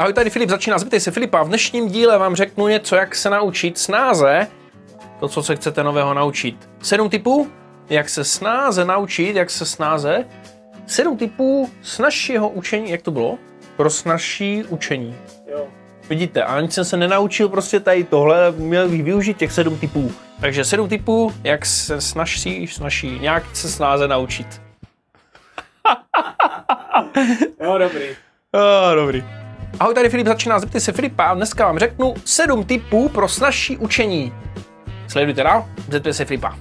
Ahoj, tady Filip začíná. Zbytej se Filipa. V dnešním díle vám řeknu něco, jak se naučit snáze to, co se chcete nového naučit. Sedm typů, jak se snáze naučit, jak se snáze. Sedm typů snažšího učení, jak to bylo? Pro snažší učení. Jo. Vidíte, a nic jsem se nenaučil prostě tady tohle, měl bych využít těch sedm typů. Takže sedm typů, jak se snažší, snažší, nějak se snáze naučit. jo, dobrý. Jo, dobrý. Ahoj, tady Filip začíná, zeptat se Filipa a dneska vám řeknu 7 typů pro snažší učení. Sledujte dál, no? zeptej se Filipa.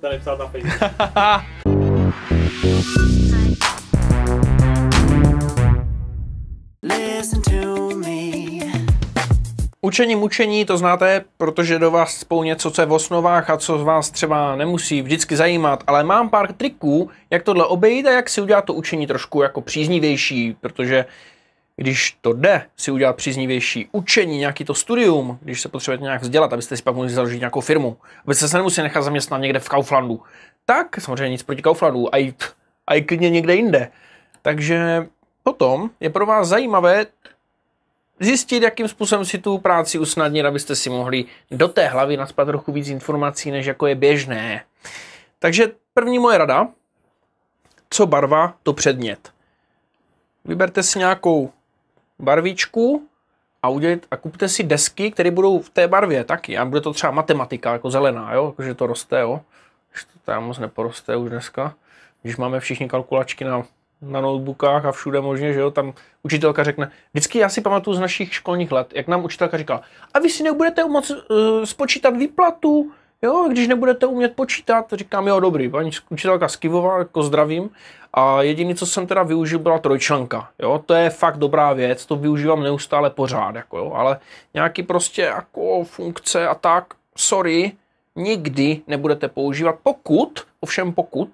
Tady psal na Učení mučení to znáte, protože do vás spou něco, co je v osnovách a co vás třeba nemusí vždycky zajímat, ale mám pár triků, jak tohle obejít a jak si udělat to učení trošku jako příznivější, protože když to jde, si udělat příznivější učení, nějaký to studium, když se potřebujete nějak vzdělat, abyste si pak mohli založit nějakou firmu, abyste se nemuseli nechat zaměstnat někde v Kauflandu. Tak, samozřejmě nic proti Kauflandu, a i, a i klidně někde jinde. Takže potom je pro vás zajímavé zjistit, jakým způsobem si tu práci usnadnit, abyste si mohli do té hlavy naspat trochu víc informací, než jako je běžné. Takže první moje rada, co barva, to předmět. Vyberte si nějakou barvičku a, udělit, a kupte si desky, které budou v té barvě taky. A bude to třeba matematika, jako zelená, jo? Jako, že to roste, jo? Že to tam moc neporoste už dneska. Když máme všichni kalkulačky na, na notebookách a všude možně, že jo, tam učitelka řekne, vždycky já si pamatuju z našich školních let, jak nám učitelka říkala, a vy si nebudete moc uh, spočítat výplatu, jo, když nebudete umět počítat, říkám, jo, dobrý, paní učitelka Skivová, jako zdravím. A jediný, co jsem teda využil, byla trojčlenka. jo, to je fakt dobrá věc, to využívám neustále pořád, jako jo, ale nějaký prostě jako funkce a tak, sorry, nikdy nebudete používat, pokud, ovšem pokud,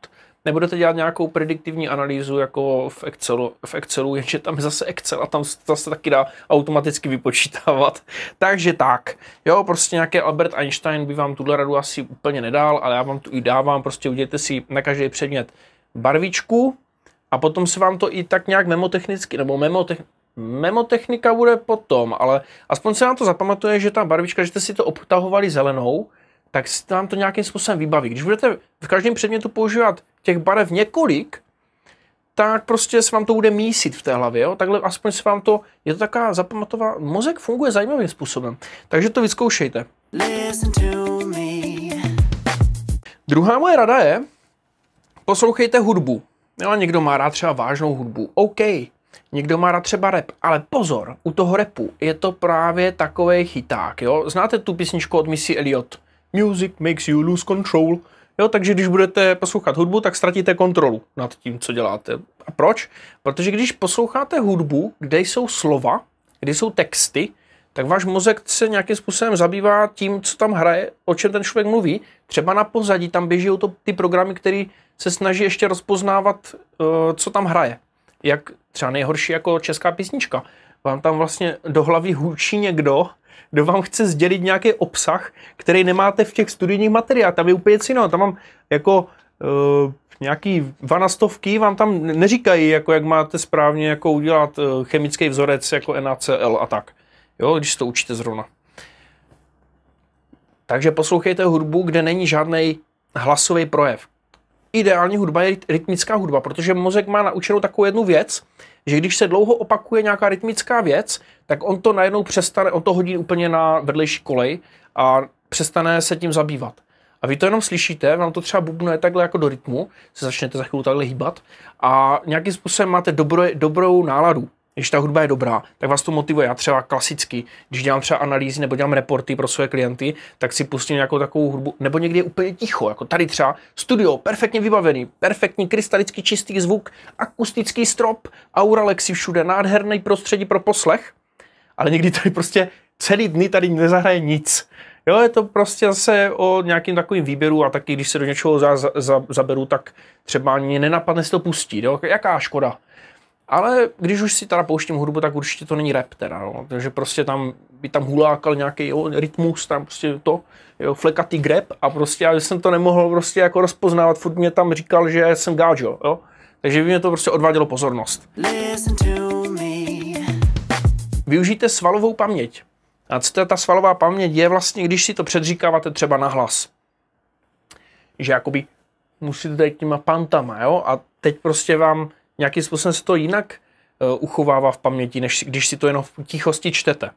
nebudete dělat nějakou prediktivní analýzu jako v Excelu, v Excelu jenže tam je zase Excel a tam zase taky dá automaticky vypočítávat. Takže tak, jo, prostě nějaký Albert Einstein by vám tuhle radu asi úplně nedal, ale já vám tu i dávám, prostě udělejte si na každý předmět barvičku a potom se vám to i tak nějak memotechnicky, nebo memotechnicky, Memotechnika bude potom, ale aspoň se vám to zapamatuje, že ta barvička, že jste si to obtahovali zelenou, tak se vám to nějakým způsobem vybaví. Když budete v každém předmětu používat těch barev několik, tak prostě se vám to bude mísit v té hlavě. Jo? Takhle aspoň se vám to, je to taková zapamatová, mozek funguje zajímavým způsobem. Takže to vyzkoušejte. Druhá moje rada je, poslouchejte hudbu. Jo, někdo má rád třeba vážnou hudbu. OK, Někdo má rád třeba rep, ale pozor, u toho repu je to právě takový chyták, jo? Znáte tu písničku od Missy Elliot? Music makes you lose control. Jo, takže když budete poslouchat hudbu, tak ztratíte kontrolu nad tím, co děláte. A proč? Protože když posloucháte hudbu, kde jsou slova, kde jsou texty, tak váš mozek se nějakým způsobem zabývá tím, co tam hraje, o čem ten člověk mluví. Třeba na pozadí tam běží to, ty programy, které se snaží ještě rozpoznávat, eh, co tam hraje. Jak třeba nejhorší jako česká písnička vám tam vlastně do hlavy hůčí někdo, kdo vám chce sdělit nějaký obsah, který nemáte v těch studijních materiálech. Tam je úplně cino, tam mám jako uh, nějaký vanastovky, vám tam neříkají, jako jak máte správně jako udělat uh, chemický vzorec jako NaCl a tak. Jo, když to učíte zrovna. Takže poslouchejte hudbu, kde není žádný hlasový projev. Ideální hudba je rytmická hudba, protože mozek má naučenou takovou jednu věc, že když se dlouho opakuje nějaká rytmická věc, tak on to najednou přestane, on to hodí úplně na vedlejší kolej a přestane se tím zabývat. A vy to jenom slyšíte, vám to třeba bubnuje takhle jako do rytmu, se začnete za chvíli takhle hýbat a nějakým způsobem máte dobro, dobrou náladu když ta hudba je dobrá, tak vás to motivuje. Já třeba klasicky, když dělám třeba analýzy nebo dělám reporty pro své klienty, tak si pustím nějakou takovou hudbu, nebo někdy je úplně ticho, jako tady třeba studio, perfektně vybavený, perfektní krystalicky čistý zvuk, akustický strop, aura Lexi všude, nádherný prostředí pro poslech, ale někdy tady prostě celý dny tady nezahraje nic. Jo, je to prostě zase o nějakým takovým výběru a taky, když se do něčeho za, za, zaberu, tak třeba ani nenapadne se to pustit. Jo? Jaká škoda. Ale když už si teda pouštím hudbu, tak určitě to není rap teda, no. takže prostě tam by tam hulákal nějaký jo, rytmus, tam prostě to, jo, flekatý grab a prostě já jsem to nemohl prostě jako rozpoznávat, furt mě tam říkal, že jsem gáčo, jo. Takže by mě to prostě odvádělo pozornost. Využijte svalovou paměť. A co to je ta svalová paměť? Je vlastně, když si to předříkáváte třeba na hlas. Že jakoby musíte tady těma pantama, jo? A teď prostě vám nějakým způsobem se to jinak eh, uchovává v paměti, než když si to jenom v tichosti čtete.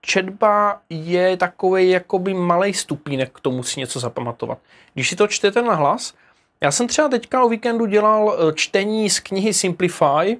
Četba je takový jakoby malý stupínek k tomu si něco zapamatovat. Když si to čtete na hlas, já jsem třeba teďka o víkendu dělal eh, čtení z knihy Simplify,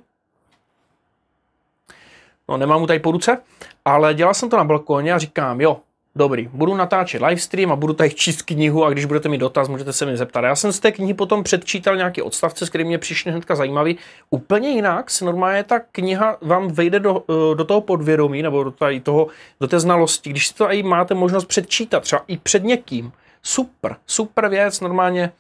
no nemám mu tady po ruce, ale dělal jsem to na balkóně a říkám, jo, Dobrý, budu natáčet livestream a budu tady číst knihu a když budete mít dotaz, můžete se mi zeptat. Já jsem z té knihy potom předčítal nějaký odstavce, s kterým mě přišli hnedka zajímavý. Úplně jinak se normálně ta kniha vám vejde do, eh, do toho podvědomí nebo do, tady toho, do té znalosti, když si to i máte možnost předčítat, třeba i před někým. Super, super věc, normálně.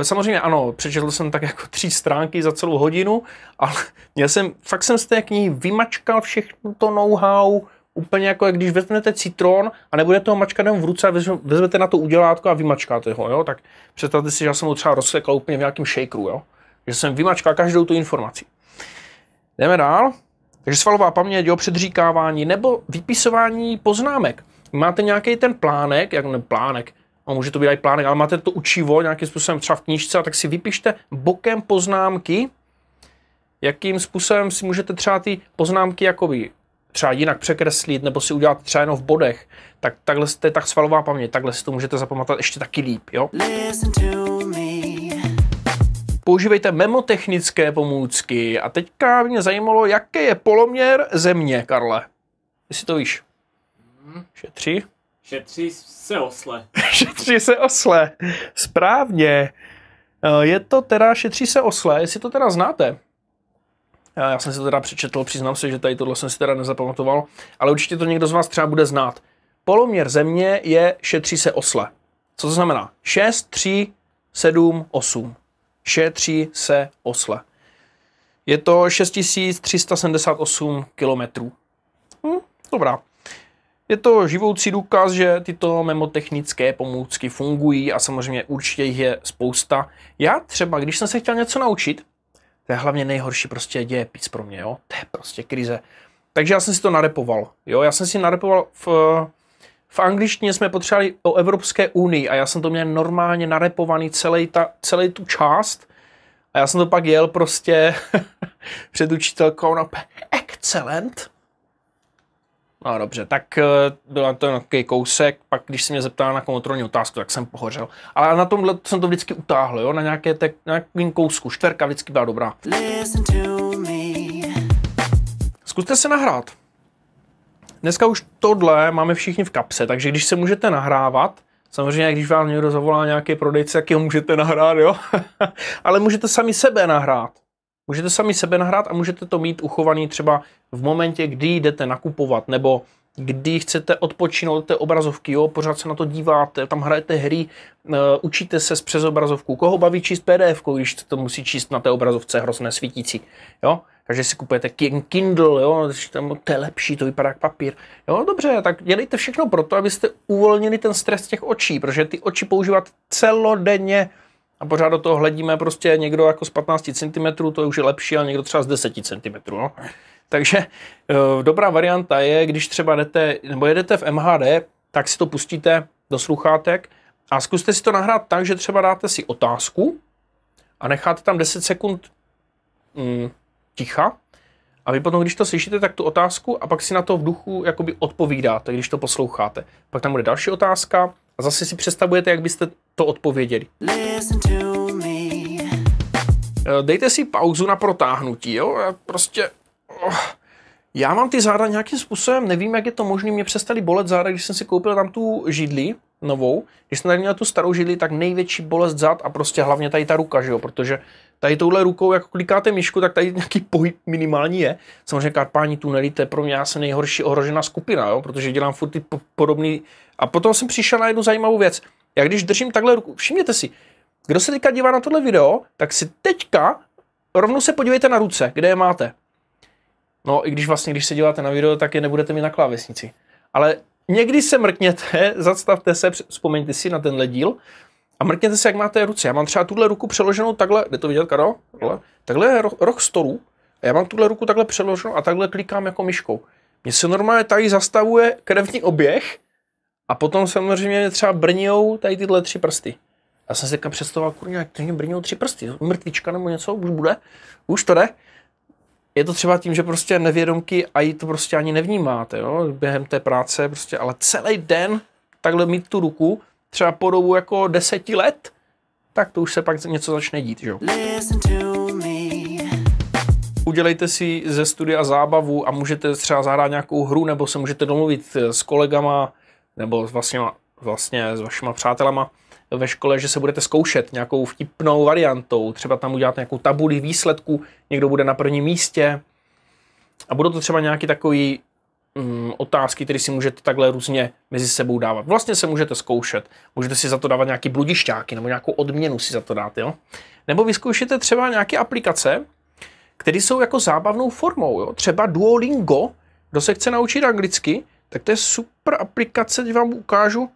Eh, samozřejmě ano, přečetl jsem tak jako tři stránky za celou hodinu, ale já jsem, fakt jsem z té knihy vymačkal všechno to know-how, úplně jako, jak když vezmete citron a nebude toho mačkat v ruce, vezmete na to udělátko a vymačkáte ho, jo? tak představte si, že já jsem ho třeba rozsekal úplně v nějakém shakeru, jo? že jsem vymačkal každou tu informaci. Jdeme dál. Takže svalová paměť, jo, předříkávání nebo vypisování poznámek. Máte nějaký ten plánek, jak ne plánek, a no, může to být i plánek, ale máte to učivo nějakým způsobem třeba v knížce, tak si vypište bokem poznámky, jakým způsobem si můžete třeba ty poznámky jakoby třeba jinak překreslit nebo si udělat třeba jenom v bodech, tak takhle to tak svalová paměť, takhle si to můžete zapamatovat ještě taky líp, jo? Používejte memotechnické pomůcky a teďka mě zajímalo, jaký je poloměr země, Karle. Jestli to víš. Šetří? Mhm. Šetří se osle. šetří se osle. Správně. Eh, je to teda šetří se osle, jestli to teda znáte. Eh, já jsem si to teda přečetl, přiznám se, že tady tohle jsem si teda nezapamatoval, ale určitě to někdo z vás třeba bude znát. Poloměr země je šetří se osle. Co to znamená? 6, 3, 7, 8. Šetří se osle. Je to 6378 kilometrů. Hm, dobrá. Je to živoucí důkaz, že tyto memotechnické pomůcky fungují a samozřejmě určitě jich je spousta. Já třeba, když jsem se chtěl něco naučit, to je hlavně nejhorší prostě pís pro mě, jo. To je prostě krize. Takže já jsem si to narepoval, jo. Já jsem si narepoval v, v angličtině jsme potřebovali o Evropské unii a já jsem to měl normálně narepovaný celý, ta, celý tu část a já jsem to pak jel prostě před učitelkou na Excellent No dobře, tak eh, byl to nějaký kousek, pak když se mě zeptala na kontrolní otázku, tak jsem pohořel. Ale na tomhle jsem to vždycky utáhl, jo, na nějaké te, na nějakým kousku, čtverka vždycky byla dobrá. Zkuste se nahrát. Dneska už tohle máme všichni v kapse, takže když se můžete nahrávat, Samozřejmě, když vám někdo zavolá nějaký prodejce, tak ho můžete nahrát, jo? Ale můžete sami sebe nahrát. Můžete sami sebe nahrát a můžete to mít uchovaný třeba v momentě, kdy jdete nakupovat nebo kdy chcete odpočinout té obrazovky, jo, pořád se na to díváte, tam hrajete hry, eh, učíte se přes obrazovku. Koho baví číst pdf když to musí číst na té obrazovce hrozné svítící, jo? Takže si kupujete Kindle, jo, tam to je lepší, to vypadá jak papír. Jo, dobře, tak dělejte všechno pro to, abyste uvolnili ten stres těch očí, protože ty oči používat celodenně a pořád do toho hledíme prostě někdo jako z 15 cm, to je už je lepší, ale někdo třeba z 10 cm. No. Takže e, dobrá varianta je, když třeba jdete, nebo jedete v MHD, tak si to pustíte do sluchátek a zkuste si to nahrát tak, že třeba dáte si otázku a necháte tam 10 sekund mm, ticha a vy potom, když to slyšíte, tak tu otázku a pak si na to v duchu jakoby odpovídáte, když to posloucháte. Pak tam bude další otázka, a zase si představujete, jak byste to odpověděli. Eh, dejte si pauzu na protáhnutí, jo? Já prostě... Oh. Já mám ty záda nějakým způsobem, nevím, jak je to možné, mě přestali bolet záda, když jsem si koupil tam tu židli novou. Když jsem tady měl tu starou židli, tak největší bolest zad a prostě hlavně tady ta ruka, že jo? Protože Tady touhle rukou, jako klikáte myšku, tak tady nějaký pohyb minimální je. Samozřejmě karpání tunely, to je pro mě asi nejhorší ohrožená skupina, jo? protože dělám furt ty podobný. A potom jsem přišel na jednu zajímavou věc. Já když držím takhle ruku, všimněte si, kdo se teďka dívá na tohle video, tak si teďka rovnou se podívejte na ruce, kde je máte. No, i když vlastně, když se díváte na video, tak je nebudete mít na klávesnici. Ale někdy se mrkněte, zastavte se, vzpomeňte si na tenhle díl, a mrkněte se, jak máte ruce. Já mám třeba tuhle ruku přeloženou takhle, jde to vidět, Karo? Takhle, Takhle je roh stolu. A já mám tuhle ruku takhle přeloženou a takhle klikám jako myškou. Mně se normálně tady zastavuje krevní oběh a potom samozřejmě třeba brňou tady tyhle tři prsty. Já jsem si představoval, kurňa, jak to mě brňou tři prsty, mrtvička nebo něco, už bude, už to jde. Je to třeba tím, že prostě nevědomky a jí to prostě ani nevnímáte, jo, během té práce, prostě, ale celý den takhle mít tu ruku, třeba po dobu jako deseti let, tak to už se pak něco začne dít, že jo? Udělejte si ze studia zábavu a můžete třeba zahrát nějakou hru, nebo se můžete domluvit eh, s kolegama, nebo vlastně, vlastně s vašima přátelama ve škole, že se budete zkoušet nějakou vtipnou variantou, třeba tam udělat nějakou tabuli výsledků, někdo bude na prvním místě, a budou to třeba nějaký takový mm, otázky, které si můžete takhle různě mezi sebou dávat. Vlastně se můžete zkoušet. Můžete si za to dávat nějaký bludišťáky nebo nějakou odměnu si za to dát, jo? Nebo vyzkoušíte třeba nějaké aplikace, které jsou jako zábavnou formou, jo? Třeba Duolingo, kdo se chce naučit anglicky, tak to je super aplikace, když vám ukážu.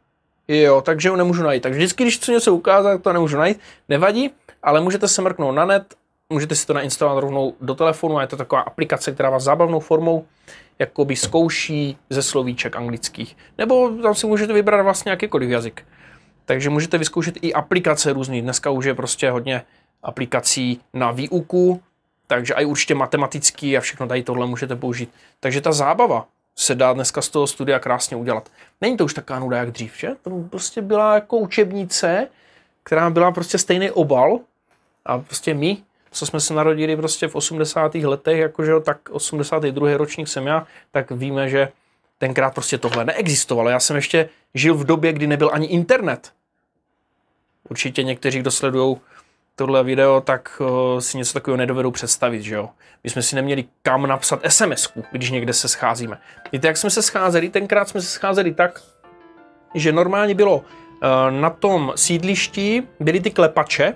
Jo, takže ho nemůžu najít. Takže vždycky, když chci něco ukázat, to nemůžu najít. Nevadí, ale můžete se mrknout na net, můžete si to nainstalovat rovnou do telefonu a je to taková aplikace, která vás zábavnou formou jakoby zkouší ze slovíček anglických. Nebo tam si můžete vybrat vlastně jakýkoliv jazyk. Takže můžete vyzkoušet i aplikace různé. Dneska už je prostě hodně aplikací na výuku, takže i určitě matematický a všechno tady tohle můžete použít. Takže ta zábava se dá dneska z toho studia krásně udělat. Není to už taková nuda jak dřív, že? To prostě byla jako učebnice, která byla prostě stejný obal a prostě my co jsme se narodili prostě v 80. letech, jakože tak 82. ročník jsem já, tak víme, že tenkrát prostě tohle neexistovalo. Já jsem ještě žil v době, kdy nebyl ani internet. Určitě někteří, kdo sledují tohle video, tak eh, si něco takového nedovedou představit, že jo. My jsme si neměli kam napsat sms když někde se scházíme. Víte, jak jsme se scházeli? Tenkrát jsme se scházeli tak, že normálně bylo eh, na tom sídlišti, byly ty klepače,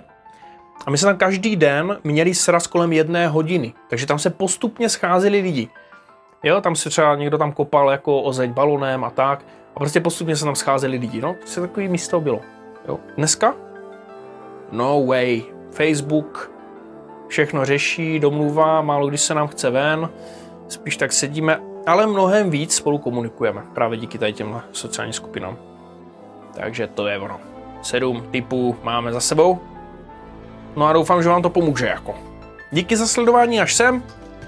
a my jsme tam každý den měli sraz kolem jedné hodiny, takže tam se postupně scházeli lidi. Jo, tam se třeba někdo tam kopal jako zeď balonem a tak. A prostě postupně se tam scházeli lidi, no. Se takový místo bylo. Jo. Dneska? No way. Facebook všechno řeší, domluvá, málo když se nám chce ven. Spíš tak sedíme, ale mnohem víc spolu komunikujeme. Právě díky tady těmhle sociálním skupinám. Takže to je ono. Sedm typů máme za sebou. No a doufám, že vám to pomůže jako. Díky za sledování až sem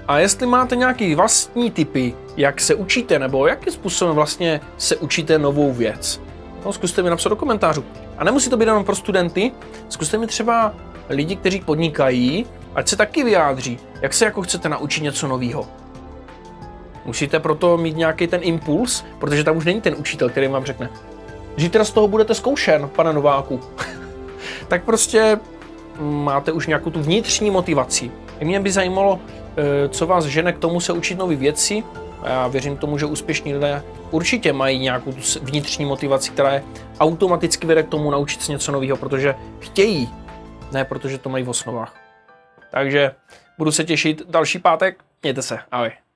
a jestli máte nějaký vlastní typy, jak se učíte nebo jakým způsobem vlastně se učíte novou věc, no zkuste mi napsat do komentářů. A nemusí to být jenom pro studenty, zkuste mi třeba lidi, kteří podnikají, ať se taky vyjádří, jak se jako chcete naučit něco nového. Musíte proto mít nějaký ten impuls, protože tam už není ten učitel, který vám řekne. Zítra z toho budete zkoušen, pane Nováku. tak prostě máte už nějakou tu vnitřní motivaci. Mě by zajímalo, eh, co vás žene k tomu se učit nové věci. já věřím tomu, že úspěšní lidé určitě mají nějakou tu vnitřní motivaci, která je automaticky vede k tomu naučit se něco nového, protože chtějí, ne protože to mají v osnovách. Takže budu se těšit další pátek. Mějte se, ahoj.